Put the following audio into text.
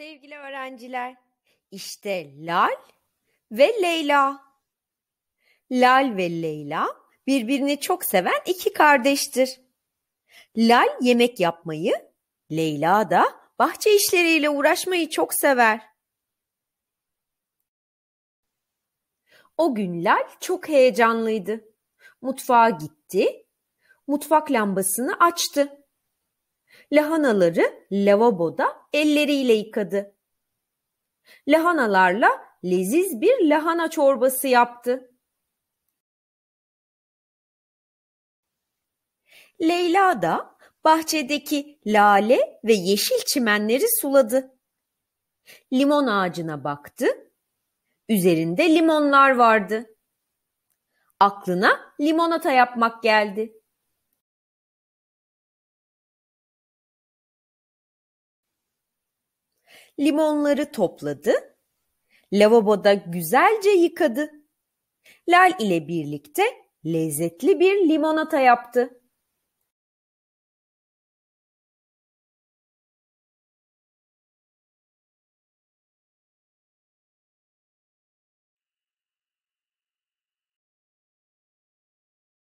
Sevgili öğrenciler, işte Lal ve Leyla. Lal ve Leyla birbirini çok seven iki kardeştir. Lal yemek yapmayı, Leyla da bahçe işleriyle uğraşmayı çok sever. O gün Lal çok heyecanlıydı. Mutfağa gitti, mutfak lambasını açtı. Lahanaları lavaboda elleriyle yıkadı. Lahanalarla leziz bir lahana çorbası yaptı. Leyla da bahçedeki lale ve yeşil çimenleri suladı. Limon ağacına baktı. Üzerinde limonlar vardı. Aklına limonata yapmak geldi. limonları topladı, lavaboda güzelce yıkadı. Lal ile birlikte lezzetli bir limonata yaptı.